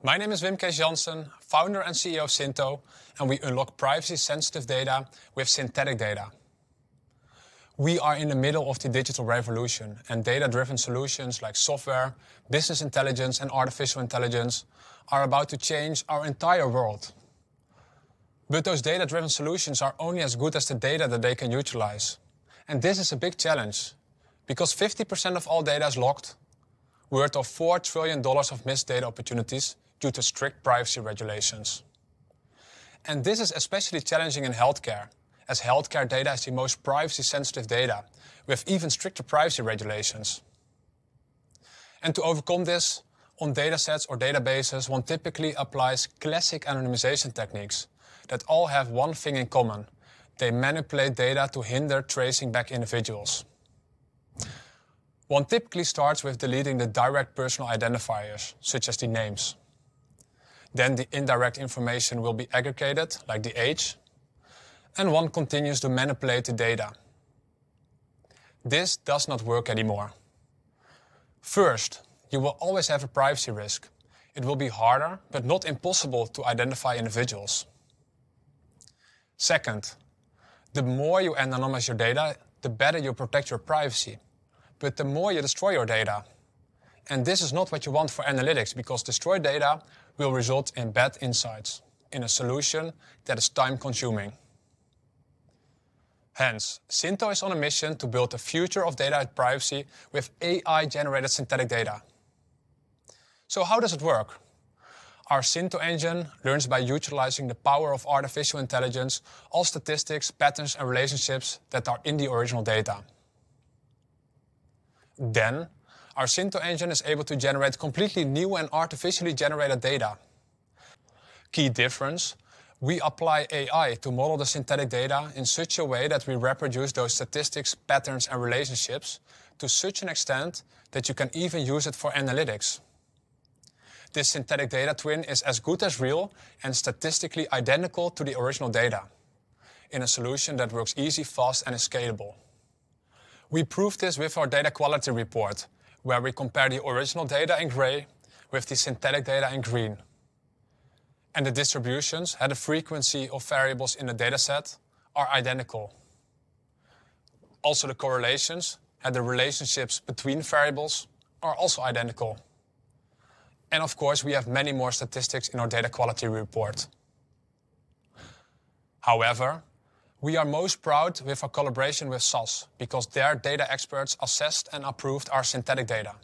My name is Wim Kees founder and CEO of Cinto, and we unlock privacy-sensitive data with synthetic data. We are in the middle of the digital revolution, and data-driven solutions like software, business intelligence, and artificial intelligence are about to change our entire world. But those data-driven solutions are only as good as the data that they can utilize. And this is a big challenge, because 50% of all data is locked, worth of $4 trillion of missed data opportunities, due to strict privacy regulations. And this is especially challenging in healthcare, as healthcare data is the most privacy sensitive data, with even stricter privacy regulations. And to overcome this, on datasets or databases, one typically applies classic anonymization techniques that all have one thing in common. They manipulate data to hinder tracing back individuals. One typically starts with deleting the direct personal identifiers, such as the names. Then the indirect information will be aggregated, like the age, and one continues to manipulate the data. This does not work anymore. First, you will always have a privacy risk. It will be harder, but not impossible, to identify individuals. Second, the more you anonymize your data, the better you protect your privacy, but the more you destroy your data. And this is not what you want for analytics because destroyed data will result in bad insights in a solution that is time-consuming. Hence, Cinto is on a mission to build the future of data privacy with AI-generated synthetic data. So how does it work? Our Cinto engine learns by utilizing the power of artificial intelligence all statistics, patterns, and relationships that are in the original data. Then, our Syntho engine is able to generate completely new and artificially generated data. Key difference, we apply AI to model the synthetic data in such a way that we reproduce those statistics, patterns, and relationships to such an extent that you can even use it for analytics. This synthetic data twin is as good as real and statistically identical to the original data in a solution that works easy, fast, and is scalable. We proved this with our data quality report, where we compare the original data in gray with the synthetic data in green. And the distributions had the frequency of variables in the dataset are identical. Also the correlations and the relationships between variables are also identical. And of course, we have many more statistics in our data quality report. However, we are most proud with our collaboration with SAS because their data experts assessed and approved our synthetic data.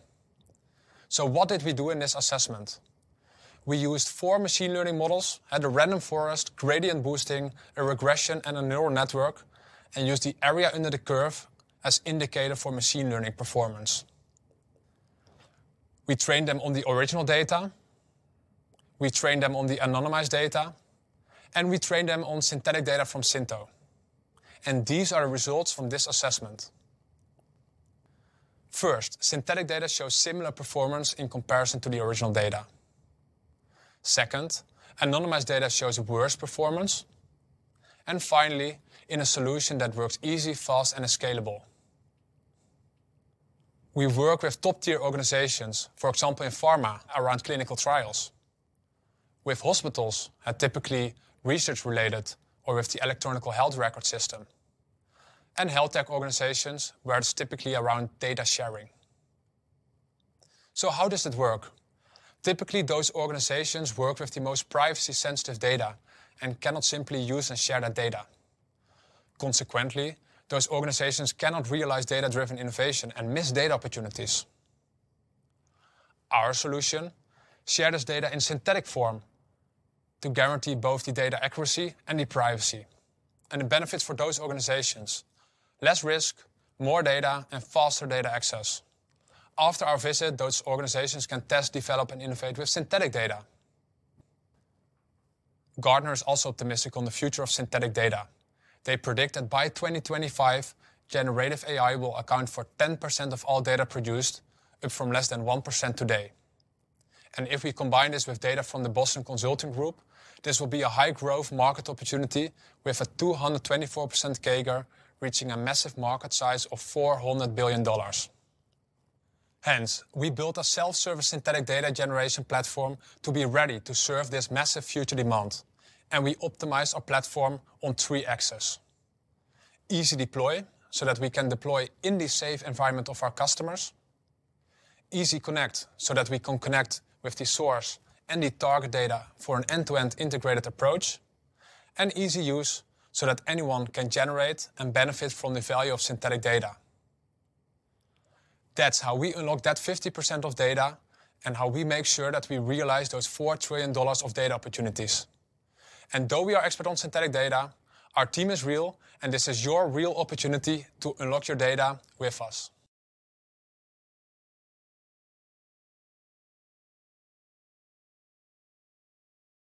So what did we do in this assessment? We used four machine learning models, had a random forest, gradient boosting, a regression and a neural network, and used the area under the curve as indicator for machine learning performance. We trained them on the original data, we trained them on the anonymized data, and we trained them on synthetic data from Sinto and these are the results from this assessment. First, synthetic data shows similar performance in comparison to the original data. Second, anonymized data shows worse performance. And finally, in a solution that works easy, fast, and is scalable. We work with top-tier organizations, for example in pharma, around clinical trials. With hospitals, at typically research-related or with the electronic health record system, and health tech organizations where it's typically around data sharing. So how does it work? Typically, those organizations work with the most privacy-sensitive data and cannot simply use and share that data. Consequently, those organizations cannot realize data-driven innovation and miss data opportunities. Our solution shares this data in synthetic form to guarantee both the data accuracy and the privacy. And the benefits for those organizations less risk, more data, and faster data access. After our visit, those organizations can test, develop, and innovate with synthetic data. Gardner is also optimistic on the future of synthetic data. They predict that by 2025, generative AI will account for 10% of all data produced, up from less than 1% today. And if we combine this with data from the Boston Consulting Group, this will be a high-growth market opportunity with a 224% CAGR, reaching a massive market size of $400 billion. Hence, we built a self-service synthetic data generation platform to be ready to serve this massive future demand, and we optimized our platform on three axes: easy deploy, so that we can deploy in the safe environment of our customers, easy connect so that we can connect with the source and the target data for an end-to-end integrated approach, and easy use so that anyone can generate and benefit from the value of synthetic data. That's how we unlock that 50% of data and how we make sure that we realize those $4 trillion of data opportunities. And though we are expert on synthetic data, our team is real, and this is your real opportunity to unlock your data with us.